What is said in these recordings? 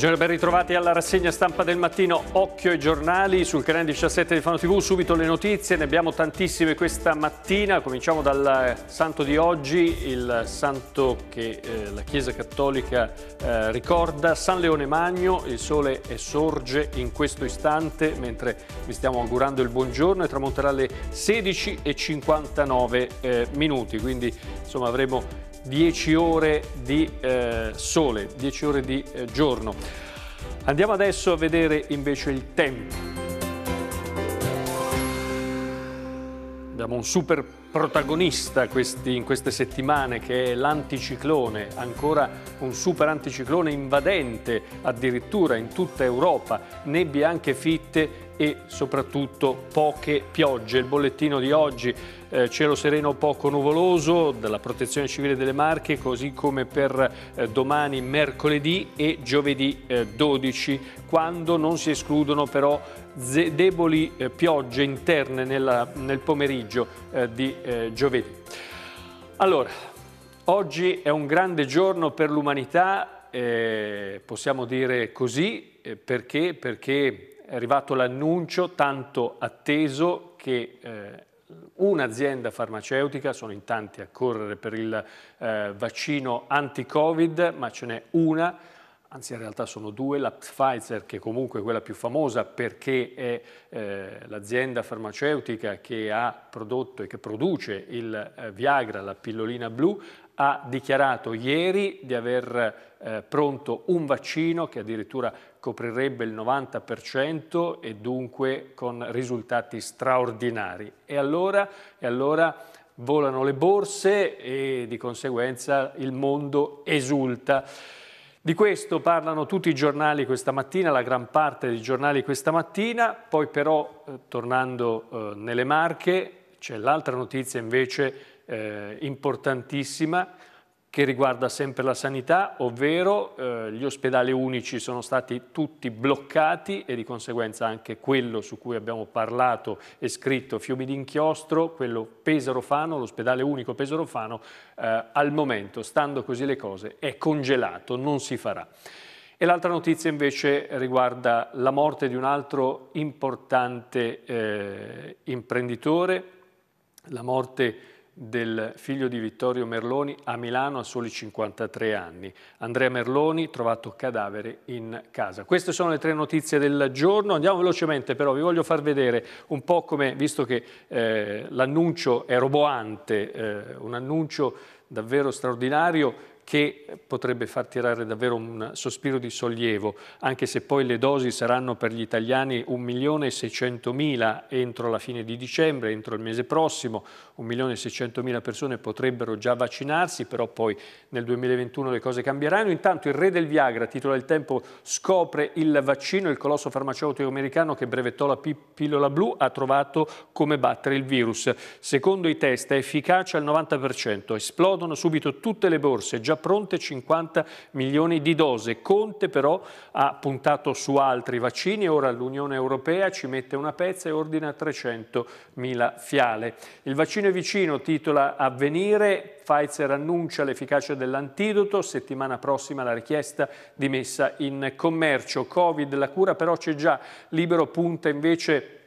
Buongiorno e ben ritrovati alla rassegna stampa del mattino. Occhio ai giornali sul canale 17 di Fano TV. Subito le notizie, ne abbiamo tantissime questa mattina. Cominciamo dal eh, santo di oggi, il santo che eh, la Chiesa Cattolica eh, ricorda, San Leone Magno. Il sole sorge in questo istante mentre vi stiamo augurando il buongiorno e tramonterà alle 16.59 eh, minuti. Quindi insomma avremo 10 ore di eh, sole, 10 ore di eh, giorno. Andiamo adesso a vedere invece il tempo. Abbiamo un super protagonista questi, in queste settimane che è l'anticiclone, ancora un super anticiclone invadente addirittura in tutta Europa, nebbie anche fitte e soprattutto poche piogge. Il bollettino di oggi eh, cielo sereno poco nuvoloso dalla protezione civile delle Marche così come per eh, domani mercoledì e giovedì eh, 12 quando non si escludono però deboli eh, piogge interne nella, nel pomeriggio eh, di eh, giovedì. Allora, oggi è un grande giorno per l'umanità, possiamo dire così, perché? Perché è arrivato l'annuncio tanto atteso che eh, un'azienda farmaceutica, sono in tanti a correre per il eh, vaccino anti-Covid, ma ce n'è una, anzi in realtà sono due, la Pfizer che è comunque quella più famosa perché è eh, l'azienda farmaceutica che ha prodotto e che produce il eh, Viagra, la pillolina blu, ha dichiarato ieri di aver eh, pronto un vaccino che addirittura coprirebbe il 90% e dunque con risultati straordinari. E allora, e allora volano le borse e di conseguenza il mondo esulta. Di questo parlano tutti i giornali questa mattina, la gran parte dei giornali questa mattina, poi però, eh, tornando eh, nelle Marche, c'è l'altra notizia invece eh, importantissima che riguarda sempre la sanità, ovvero eh, gli ospedali unici sono stati tutti bloccati e di conseguenza anche quello su cui abbiamo parlato e scritto Fiumi d'Inchiostro, quello Pesarofano, l'ospedale unico Pesarofano, eh, al momento, stando così le cose, è congelato, non si farà. E l'altra notizia invece riguarda la morte di un altro importante eh, imprenditore, la morte del figlio di Vittorio Merloni a Milano a soli 53 anni. Andrea Merloni trovato cadavere in casa. Queste sono le tre notizie del giorno. Andiamo velocemente però, vi voglio far vedere un po' come, visto che eh, l'annuncio è roboante, eh, un annuncio davvero straordinario, che potrebbe far tirare davvero un sospiro di sollievo, anche se poi le dosi saranno per gli italiani 1.600.000 entro la fine di dicembre, entro il mese prossimo, 1.600.000 persone potrebbero già vaccinarsi, però poi nel 2021 le cose cambieranno. Intanto il re del Viagra, titolo del tempo, scopre il vaccino, il colosso farmaceutico americano che brevettò la pillola blu ha trovato come battere il virus. Secondo i test è efficace al 90%, esplodono subito tutte le borse, già pronte 50 milioni di dose. Conte però ha puntato su altri vaccini, ora l'Unione Europea ci mette una pezza e ordina 300 mila fiale. Il vaccino è vicino, titola Avvenire, Pfizer annuncia l'efficacia dell'antidoto, settimana prossima la richiesta di messa in commercio. Covid, la cura però c'è già, Libero punta invece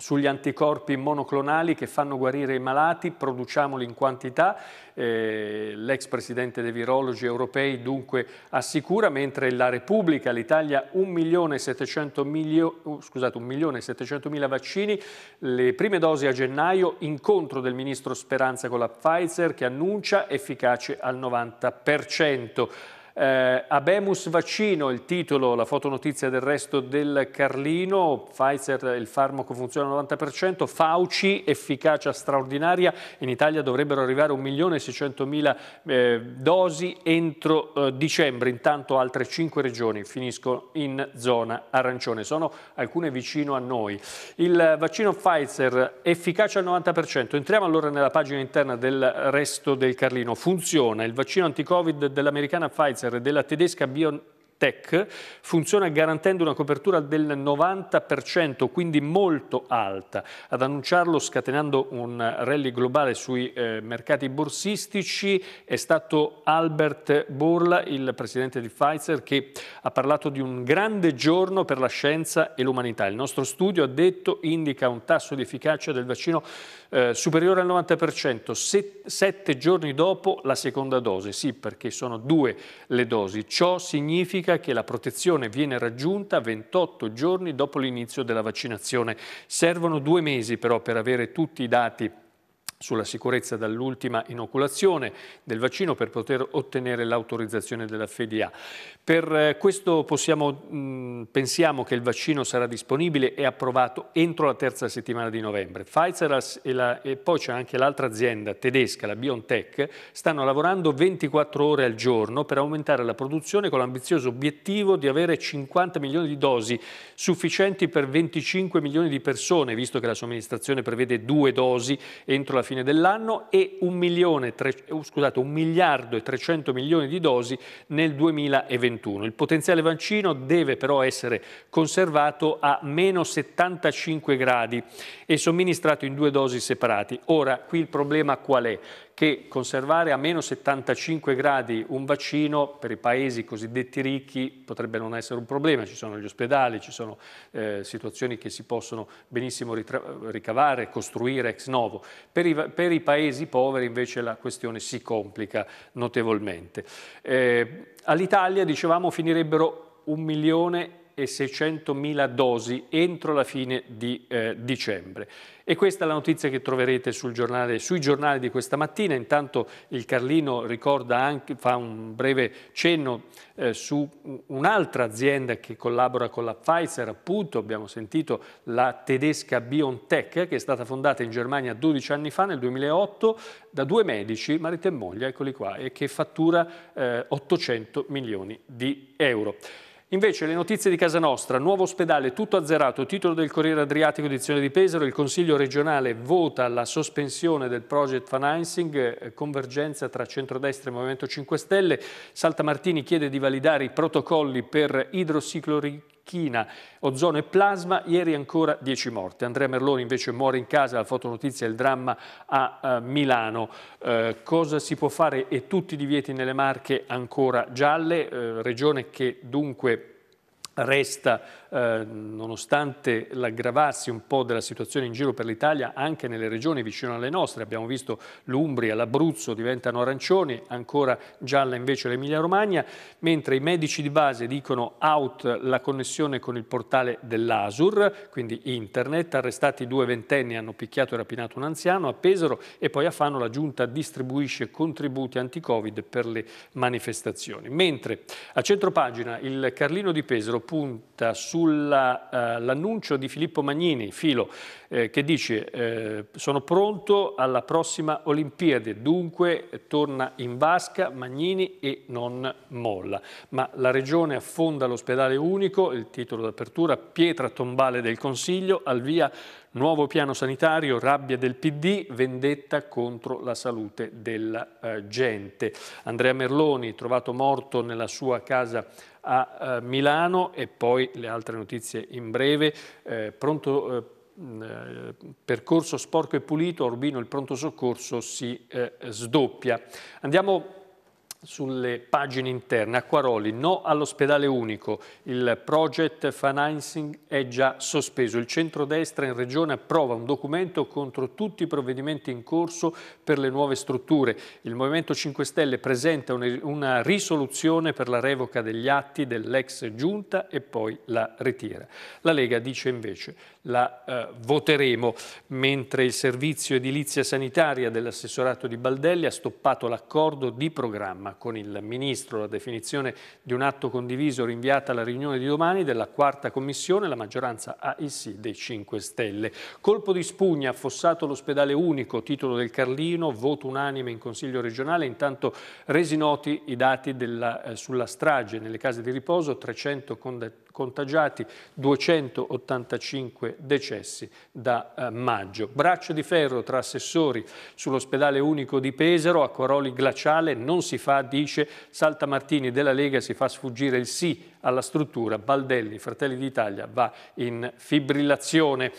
sugli anticorpi monoclonali che fanno guarire i malati, produciamoli in quantità, eh, l'ex presidente dei virologi europei dunque assicura, mentre la Repubblica, l'Italia 1.700.000 uh, vaccini, le prime dosi a gennaio, incontro del ministro Speranza con la Pfizer che annuncia efficace al 90%. Eh, Abemus vaccino, il titolo, la fotonotizia del resto del Carlino, Pfizer il farmaco funziona al 90%, Fauci efficacia straordinaria, in Italia dovrebbero arrivare 1.600.000 eh, dosi entro eh, dicembre, intanto altre 5 regioni finiscono in zona arancione, sono alcune vicino a noi. Il vaccino Pfizer efficacia al 90%, entriamo allora nella pagina interna del resto del Carlino, funziona, il vaccino anti-covid dell'americana Pfizer Pfizer della tedesca Bio Tech funziona garantendo una copertura del 90%, quindi molto alta. Ad annunciarlo scatenando un rally globale sui eh, mercati borsistici è stato Albert Borla, il presidente di Pfizer, che ha parlato di un grande giorno per la scienza e l'umanità. Il nostro studio, ha detto, indica un tasso di efficacia del vaccino eh, superiore al 90%, set sette giorni dopo la seconda dose. Sì, perché sono due le dosi. Ciò significa indica che la protezione viene raggiunta 28 giorni dopo l'inizio della vaccinazione. Servono due mesi però per avere tutti i dati sulla sicurezza dall'ultima inoculazione del vaccino per poter ottenere l'autorizzazione della FDA. Per eh, questo possiamo, mh, mm, pensiamo che il vaccino sarà disponibile e approvato entro la terza settimana di novembre. Pfizer e, la, e poi c'è anche l'altra azienda tedesca, la BioNTech, stanno lavorando 24 ore al giorno per aumentare la produzione con l'ambizioso obiettivo di avere 50 milioni di dosi sufficienti per 25 milioni di persone, visto che la somministrazione prevede due dosi entro la fine dell'anno e 1, milione, eh, scusate, 1 miliardo e 300 milioni di dosi nel 2021. Il potenziale vaccino deve però essere conservato a meno 75 gradi e somministrato in due dosi separati. Ora, qui il problema qual è? che conservare a meno 75 gradi un vaccino per i paesi cosiddetti ricchi potrebbe non essere un problema, ci sono gli ospedali, ci sono eh, situazioni che si possono benissimo ricavare, costruire ex novo. Per i, per i, paesi poveri invece la questione si complica notevolmente. Eh, All'Italia, dicevamo, finirebbero un milione e 600.000 dosi entro la fine di eh, dicembre. E questa è la notizia che troverete giornale, sui giornali di questa mattina. Intanto il Carlino ricorda anche, fa un breve cenno eh, su un'altra azienda che collabora con la Pfizer, appunto abbiamo sentito la tedesca BioNTech che è stata fondata in Germania 12 anni fa, nel 2008, da due medici, marito e moglie, eccoli qua, e che fattura eh, 800 milioni di euro. Invece le notizie di casa nostra, nuovo ospedale tutto azzerato, titolo del Corriere Adriatico edizione di Pesaro, il Consiglio regionale vota la sospensione del project financing, eh, convergenza tra centrodestra e Movimento 5 Stelle, Saltamartini chiede di validare i protocolli per idrosiclorichina china, ozono e plasma, ieri ancora 10 morti. Andrea Merloni invece muore in casa, la fotonotizia è il dramma a eh, Milano. Eh, cosa si può fare e tutti i divieti nelle Marche ancora gialle, eh, regione che dunque resta, eh, nonostante l'aggravarsi un po' della situazione in giro per l'Italia, anche nelle regioni vicino alle nostre. Abbiamo visto l'Umbria, l'Abruzzo diventano arancioni, ancora gialla invece l'Emilia-Romagna, mentre i medici di base dicono out la connessione con il portale dell'ASUR, quindi internet. Arrestati due ventenni hanno picchiato e rapinato un anziano a Pesaro e poi a Fano la giunta distribuisce contributi anti-Covid per le manifestazioni. Mentre a centro pagina il Carlino di Pesaro punta sull'annuncio eh, di Filippo Magnini, Filo, eh, che dice eh, sono pronto alla prossima Olimpiade, dunque torna in vasca Magnini e non molla. Ma la regione affonda l'ospedale unico, il titolo d'apertura, pietra tombale del Consiglio, al via nuovo piano sanitario, rabbia del PD, vendetta contro la salute della eh, gente. Andrea Merloni, trovato morto nella sua casa a eh, Milano e poi le altre notizie in breve. Eh, pronto, eh, eh percorso sporco e pulito, a Urbino il pronto soccorso si eh, sdoppia. Andiamo sulle pagine interne. Acquaroli, no all'ospedale unico, il project financing è già sospeso. Il centrodestra in regione approva un documento contro tutti i provvedimenti in corso per le nuove strutture. Il Movimento 5 Stelle presenta una risoluzione per la revoca degli atti dell'ex giunta e poi la ritira. La Lega dice invece la eh, voteremo, mentre il servizio edilizia sanitaria dell'assessorato di Baldelli ha stoppato l'accordo di programma con il Ministro, la definizione di un atto condiviso rinviata alla riunione di domani della quarta commissione, la maggioranza ha il sì dei 5 Stelle. Colpo di spugna, affossato l'ospedale unico, titolo del Carlino, voto unanime in Consiglio regionale, intanto resi noti i dati della, eh, sulla strage nelle case di riposo, 300 contagiati, 285 decessi da eh, maggio. Braccio di ferro tra assessori sull'ospedale unico di Pesaro, a Coroli glaciale non si fa, dice Saltamartini della Lega, si fa sfuggire il sì alla struttura. Baldelli, Fratelli d'Italia, va in fibrillazione.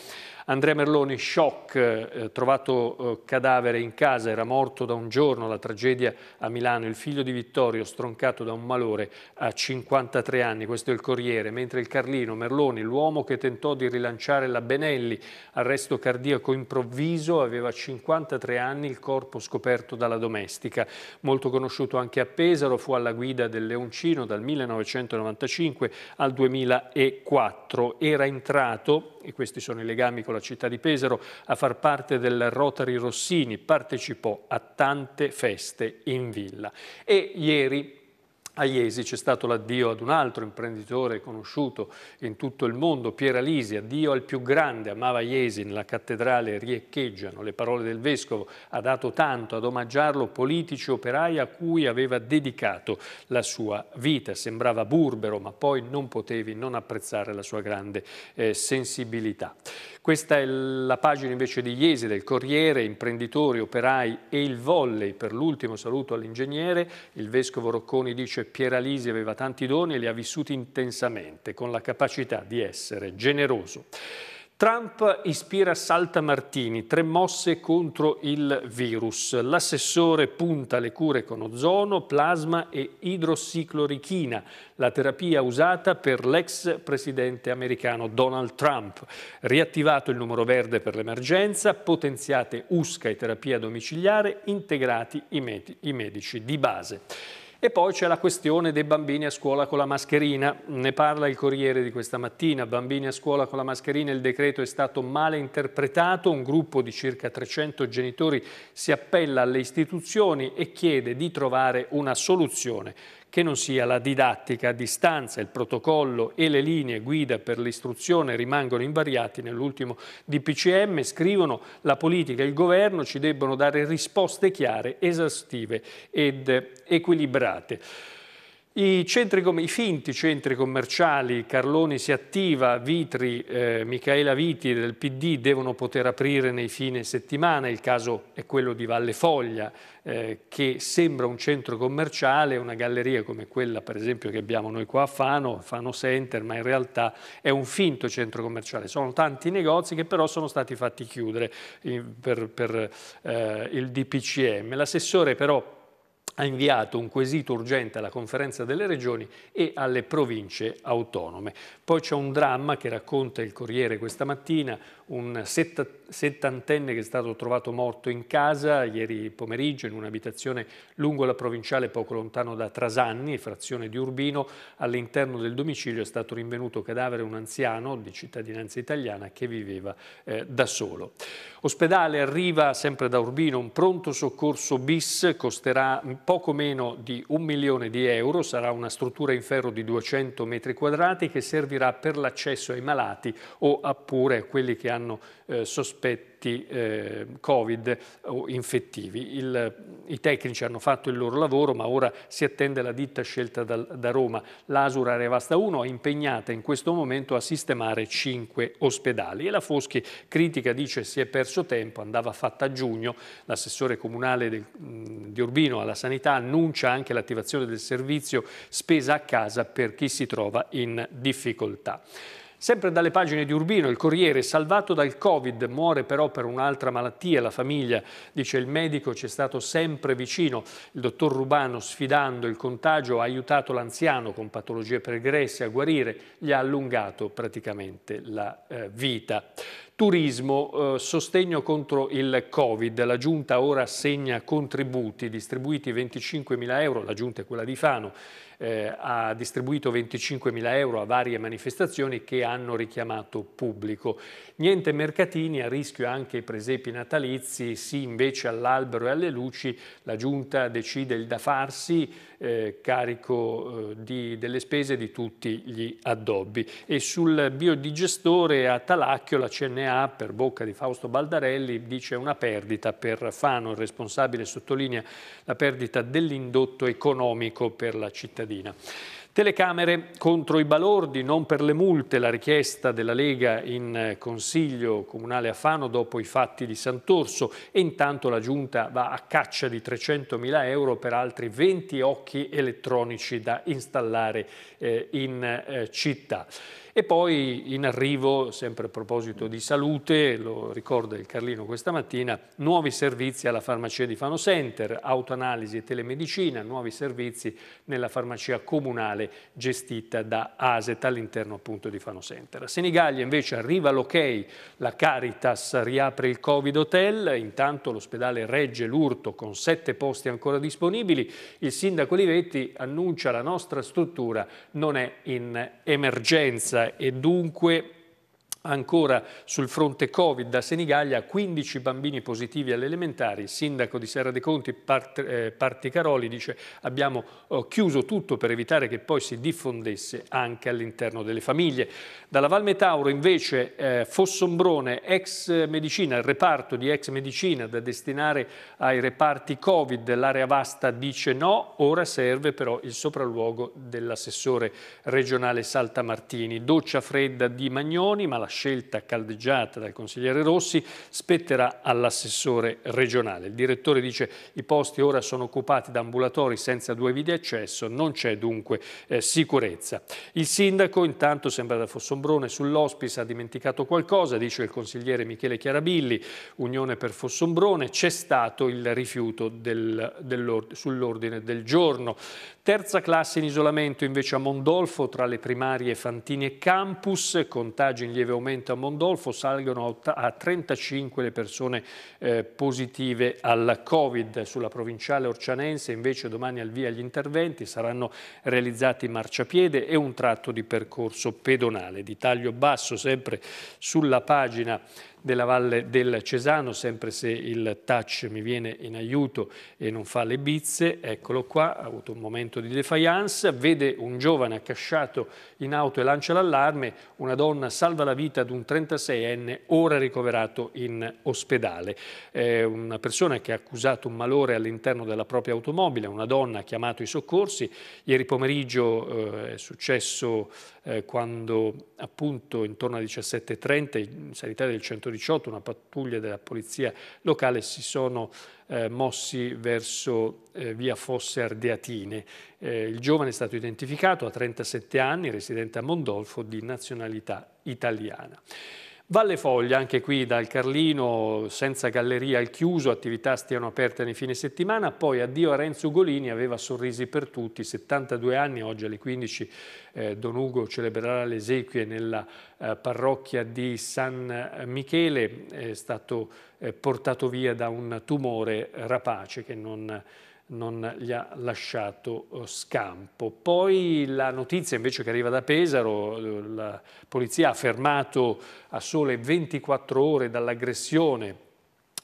Andrea Merloni, shock, eh, trovato eh, cadavere in casa, era morto da un giorno, la tragedia a Milano, il figlio di Vittorio stroncato da un malore a 53 anni, questo è il Corriere, mentre il Carlino Merloni, l'uomo che tentò di rilanciare la Benelli, arresto cardiaco improvviso, aveva 53 anni, il corpo scoperto dalla domestica. Molto conosciuto anche a Pesaro, fu alla guida del Leoncino dal 1995 1905 al 2004. Era entrato, e questi sono i legami con la città di Pesaro, a far parte del Rotary Rossini, partecipò a tante feste in villa. E ieri a Iesi c'è stato l'addio ad un altro imprenditore conosciuto in tutto il mondo, Pier Alisi, addio al più grande, amava Iesi, nella cattedrale riecheggiano le parole del Vescovo, ha dato tanto ad omaggiarlo politici operai a cui aveva dedicato la sua vita, sembrava burbero ma poi non potevi non apprezzare la sua grande eh, sensibilità. Questa è la pagina invece di Iesi, del Corriere, imprenditori, operai e il volley. Per l'ultimo saluto all'ingegnere, il vescovo Rocconi dice Piera Lisi aveva tanti doni e li ha vissuti intensamente, con la capacità di essere generoso. Trump ispira Salta Martini, tre mosse contro il virus. L'assessore punta le cure con ozono, plasma e idrossiclorichina, la terapia usata per l'ex presidente americano Donald Trump. Riattivato il numero verde per l'emergenza, potenziate USCA e terapia domiciliare, integrati i, med i medici di base. E poi c'è la questione dei bambini a scuola con la mascherina, ne parla il Corriere di questa mattina, bambini a scuola con la mascherina, il decreto è stato male interpretato, un gruppo di circa 300 genitori si appella alle istituzioni e chiede di trovare una soluzione che non sia la didattica a distanza, il protocollo e le linee guida per l'istruzione rimangono invariati nell'ultimo DPCM, scrivono la politica e il governo ci debbono dare risposte chiare, esaustive ed equilibrate. I, centri, i, finti centri commerciali, Carloni si attiva, Vitri, eh, Michaela Viti del PD devono poter aprire nei fine settimana, il caso è quello di Valle Foglia eh, che sembra un centro commerciale, una galleria come quella per esempio che abbiamo noi qua a Fano, Fano Center, ma in realtà è un finto centro commerciale, sono tanti negozi che però sono stati fatti chiudere in, eh, per, per eh, il DPCM. L'assessore però ha inviato un quesito urgente alla conferenza delle regioni e alle province autonome. Poi c'è un dramma che racconta il Corriere questa mattina, un settatore settantenne che è stato trovato morto in casa ieri pomeriggio in un'abitazione lungo la provinciale poco lontano da Trasanni, frazione di Urbino. All'interno del domicilio è stato rinvenuto cadavere un anziano di cittadinanza italiana che viveva eh, da solo. Ospedale arriva sempre da Urbino un pronto soccorso bis, costerà poco meno di un milione di euro, sarà una struttura in ferro di 200 metri quadrati che servirà per l'accesso ai malati o appure a quelli che hanno eh, sospetto sospetti eh, Covid o infettivi. Il, I tecnici hanno fatto il loro lavoro, ma ora si attende la ditta scelta da, da Roma. L'Asura Revasta 1 è impegnata in questo momento a sistemare 5 ospedali e la Foschi critica dice si è perso tempo, andava fatta a giugno. L'assessore comunale del, di Urbino alla sanità annuncia anche l'attivazione del servizio spesa a casa per chi si trova in difficoltà. Sempre dalle pagine di Urbino, il Corriere, salvato dal Covid, muore però per un'altra malattia, la famiglia, dice il medico, ci è stato sempre vicino. Il dottor Rubano, sfidando il contagio, ha aiutato l'anziano con patologie pregresse a guarire, gli ha allungato praticamente la eh, vita. Turismo, eh, sostegno contro il Covid, la Giunta ora assegna contributi distribuiti 25.000 euro, la Giunta è quella di Fano, eh, ha distribuito 25 mila euro a varie manifestazioni che hanno richiamato pubblico. Niente mercatini, a rischio anche i presepi natalizi, sì invece all'albero e alle luci, la giunta decide il da farsi, eh, carico eh, di, delle spese di tutti gli addobbi. E sul biodigestore a Talacchio la CNA, per bocca di Fausto Baldarelli, dice una perdita per Fano, il responsabile sottolinea la perdita dell'indotto economico per la cittadina cittadina. Telecamere contro i balordi, non per le multe, la richiesta della Lega in eh, Consiglio Comunale a Fano dopo i fatti di Sant'Orso e intanto la Giunta va a caccia di 300.000 euro per altri 20 occhi elettronici da installare eh, in eh, città. E poi in arrivo, sempre a proposito di salute, lo ricorda il Carlino questa mattina, nuovi servizi alla farmacia di Fano Center, autoanalisi e telemedicina, nuovi servizi nella farmacia comunale gestita da ASET all'interno appunto di Fano Center. A Senigallia invece arriva l'ok, la Caritas riapre il Covid Hotel, intanto l'ospedale regge l'urto con sette posti ancora disponibili, il sindaco Livetti annuncia la nostra struttura non è in emergenza e dunque Ancora sul fronte Covid da Senigallia 15 bambini positivi all'elementare. Il sindaco di Serra dei Conti eh, Parti Caroli dice abbiamo oh, chiuso tutto per evitare che poi si diffondesse anche all'interno delle famiglie. Dalla Val Metauro invece eh, Fossombrone, ex medicina, il reparto di ex medicina da destinare ai reparti Covid. L'area vasta dice no, ora serve però il sopralluogo dell'assessore regionale Saltamartini. Doccia fredda di Magnoni ma la scelta caldeggiata dal consigliere Rossi spetterà all'assessore regionale. Il direttore dice i posti ora sono occupati da ambulatori senza due vie di accesso, non c'è dunque eh, sicurezza. Il sindaco intanto sembra da Fossombrone sull'ospice ha dimenticato qualcosa, dice il consigliere Michele Chiarabilli, Unione per Fossombrone, c'è stato il rifiuto del, sull'ordine del giorno. Terza classe in isolamento invece a Mondolfo tra le primarie Fantini e Campus, contagi in lieve aumento aumenta a Mondolfo, salgono a 35 le persone eh, positive al Covid. Sulla provinciale orcianense invece domani al via gli interventi, saranno realizzati marciapiede e un tratto di percorso pedonale. Di taglio basso sempre sulla pagina della Valle del Cesano, sempre se il touch mi viene in aiuto e non fa le bizze, eccolo qua, ha avuto un momento di defiance, vede un giovane accasciato in auto e lancia l'allarme, una donna salva la vita ad un 36enne ora ricoverato in ospedale. È una persona che ha accusato un malore all'interno della propria automobile, una donna ha chiamato i soccorsi, ieri pomeriggio eh, è successo eh, quando appunto intorno alle 17.30 in sanitaria del 118 una pattuglia della polizia locale si sono eh, mossi verso eh, via Fosse Ardeatine. Eh, il giovane è stato identificato a 37 anni, residente a Mondolfo, di nazionalità italiana. Valle Foglia, anche qui dal Carlino, senza galleria al chiuso, attività stiano aperte nei fine settimana, poi addio a Renzo Golini, aveva sorrisi per tutti, 72 anni, oggi alle 15 eh, Don Ugo celebrerà le esequie nella eh, parrocchia di San Michele, è stato eh, portato via da un tumore rapace che non non gli ha lasciato eh, scampo. Poi la notizia invece che arriva da Pesaro, eh, la polizia ha fermato a sole 24 ore dall'aggressione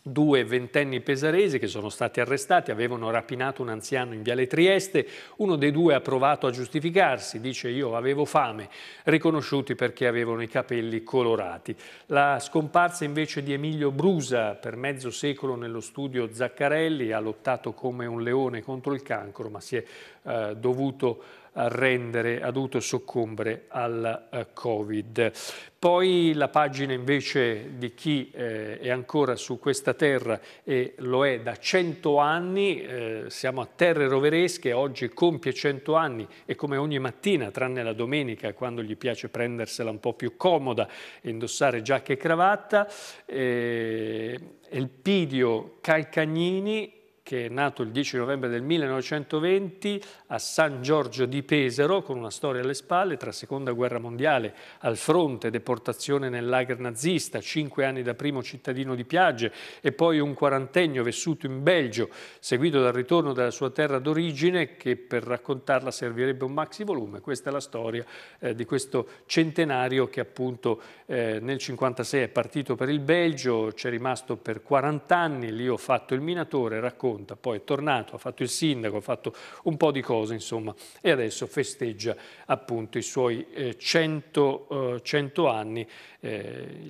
due ventenni pesaresi che sono stati arrestati, avevano rapinato un anziano in Viale Trieste, uno dei due ha provato a giustificarsi, dice io avevo fame, riconosciuti perché avevano i capelli colorati. La scomparsa invece di Emilio Brusa, per mezzo secolo nello studio Zaccarelli, ha lottato come un leone contro il cancro, ma si è eh, dovuto rendere, ha dovuto soccombere al eh, Covid. Poi la pagina invece di chi eh, è ancora su questa terra e lo è da 100 anni, eh, siamo a Terre Roveresche, oggi compie 100 anni e come ogni mattina, tranne la domenica quando gli piace prendersela un po' più comoda e indossare giacca e cravatta, eh, Elpidio Calcagnini che è nato il 10 novembre del 1920 a San Giorgio di Pesaro, con una storia alle spalle, tra seconda guerra mondiale, al fronte, deportazione nel lager nazista, cinque anni da primo cittadino di Piagge e poi un quarantennio vissuto in Belgio, seguito dal ritorno dalla sua terra d'origine, che per raccontarla servirebbe un maxi volume. Questa è la storia eh, di questo centenario che appunto eh, nel 1956 è partito per il Belgio, c'è rimasto per 40 anni, lì ho fatto il minatore, racconto racconta, poi è tornato, ha fatto il sindaco, ha fatto un po' di cose, insomma, e adesso festeggia appunto i suoi eh, 100, eh, 100, anni,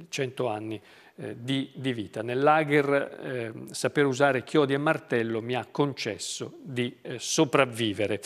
100 eh, anni eh, di, di, vita. Nel lager eh, saper usare chiodi e martello mi ha concesso di eh, sopravvivere.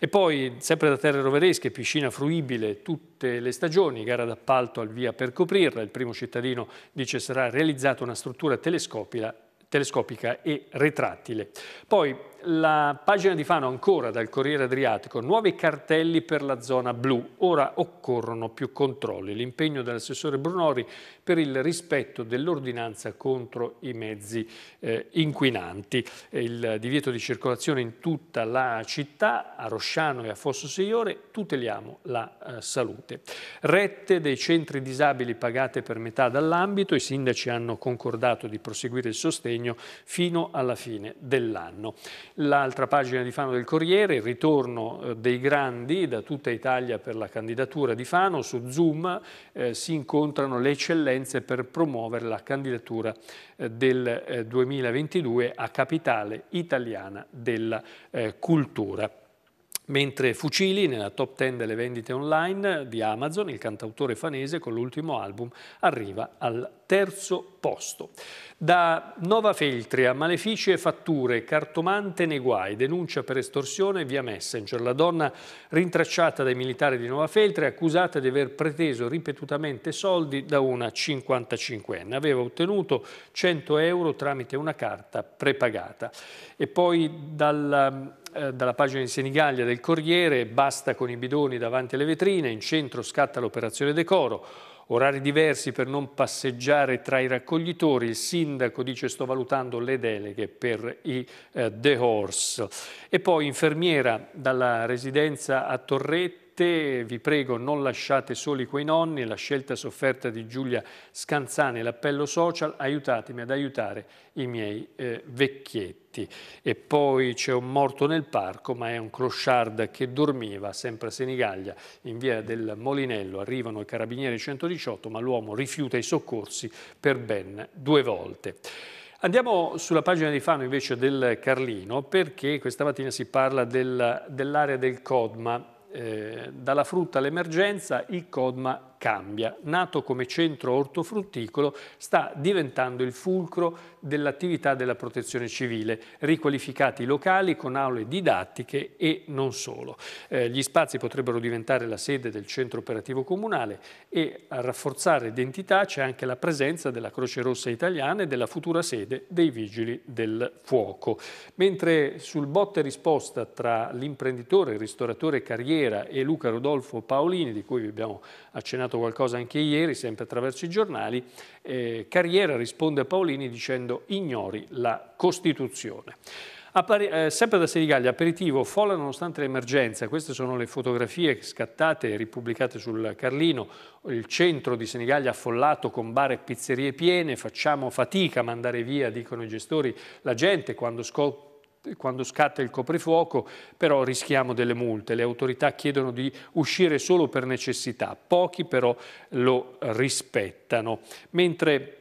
E poi, sempre da terre roveresche, piscina fruibile tutte le stagioni, gara d'appalto al via per coprirla, il primo cittadino dice sarà realizzata una struttura telescopica telescopica e retrattile. Poi la pagina di Fano ancora dal Corriere Adriatico, nuovi cartelli per la zona blu, ora occorrono più controlli, l'impegno dell'assessore Brunori per il rispetto dell'ordinanza contro i mezzi eh, inquinanti, il divieto di circolazione in tutta la città, a Rosciano e a Fosso Signore, tuteliamo la eh, salute. Rette dei centri disabili pagate per metà dall'ambito, i sindaci hanno concordato di proseguire il sostegno fino alla fine dell'anno. L'altra pagina di Fano del Corriere, il ritorno eh, dei grandi da tutta Italia per la candidatura di Fano, su Zoom eh, si incontrano le eccellenze per promuovere la candidatura eh, del eh, 2022 a capitale italiana della eh, cultura. Mentre Fucili, nella top 10 delle vendite online di Amazon, il cantautore fanese con l'ultimo album arriva al terzo posto. Da Nova Feltria, e fatture, cartomante nei guai, denuncia per estorsione via Messenger. La donna rintracciata dai militari di Nova Feltria accusata di aver preteso ripetutamente soldi da una 55enne. Aveva ottenuto 100 euro tramite una carta prepagata. E poi dal eh, dalla pagina di Senigallia del Corriere, basta con i bidoni davanti alle vetrine, in centro scatta l'operazione decoro, orari diversi per non passeggiare tra i raccoglitori, il sindaco dice sto valutando le deleghe per i eh, The Horse. E poi infermiera dalla residenza a Torretta, scelte, vi prego non lasciate soli quei nonni, la scelta sofferta di Giulia Scanzani, l'appello social, aiutatemi ad aiutare i miei eh, vecchietti. E poi c'è un morto nel parco, ma è un clochard che dormiva, sempre a Senigaglia, in via del Molinello. Arrivano i carabinieri 118, ma l'uomo rifiuta i soccorsi per ben due volte. Andiamo sulla pagina di Fano invece del Carlino perché questa mattina si parla dell'area del, dell del Codma eh, dalla frutta all'emergenza, il CODMA cambia. Nato come centro ortofrutticolo, sta diventando il fulcro dell'attività della protezione civile, riqualificati i locali con aule didattiche e non solo. Eh, gli spazi potrebbero diventare la sede del centro operativo comunale e a rafforzare identità c'è anche la presenza della Croce Rossa italiana e della futura sede dei Vigili del Fuoco. Mentre sul botte risposta tra l'imprenditore, il ristoratore Carriera e Luca Rodolfo Paolini, di cui vi abbiamo accennato pubblicato qualcosa anche ieri, sempre attraverso i giornali, eh, Carriera risponde a Paolini dicendo ignori la Costituzione. Pari, eh, sempre da Senigallia, aperitivo, folla nonostante l'emergenza, queste sono le fotografie scattate e ripubblicate sul Carlino, il centro di Senigallia affollato con bar e pizzerie piene, facciamo fatica a mandare via, dicono i gestori, la gente quando scoppia quando scatta il coprifuoco, però rischiamo delle multe. Le autorità chiedono di uscire solo per necessità, pochi però lo rispettano. Mentre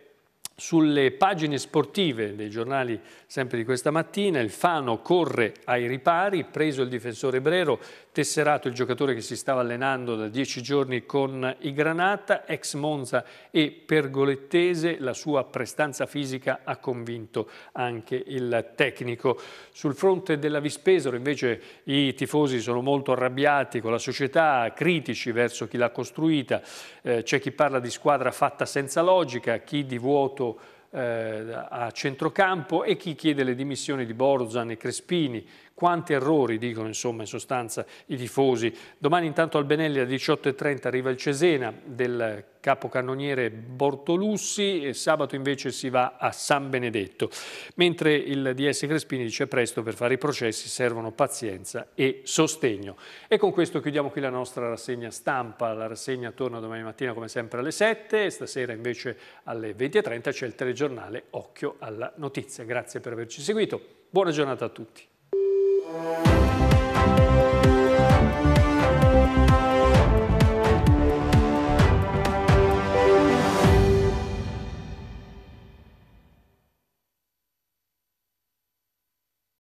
sulle pagine sportive dei giornali sempre di questa mattina, il Fano corre ai ripari, preso il difensore Brero, tesserato il giocatore che si stava allenando da dieci giorni con i Granata, ex Monza e pergolettese, la sua prestanza fisica ha convinto anche il tecnico. Sul fronte della Vispesaro invece i tifosi sono molto arrabbiati con la società, critici verso chi l'ha costruita, eh, c'è chi parla di squadra fatta senza logica, chi di vuoto Tedesco eh, a centrocampo e chi chiede le dimissioni di Borzan e Crespini. Quanti errori, dicono insomma in sostanza i tifosi. Domani intanto al Benelli alle 18.30 arriva il Cesena del capocannoniere Bortolussi, e sabato invece si va a San Benedetto, mentre il DS Crespini dice presto per fare i processi servono pazienza e sostegno. E con questo chiudiamo qui la nostra rassegna stampa, la rassegna torna domani mattina come sempre alle 7 e stasera invece alle 20.30 c'è il telegiornale Occhio alla Notizia. Grazie per averci seguito, buona giornata a tutti.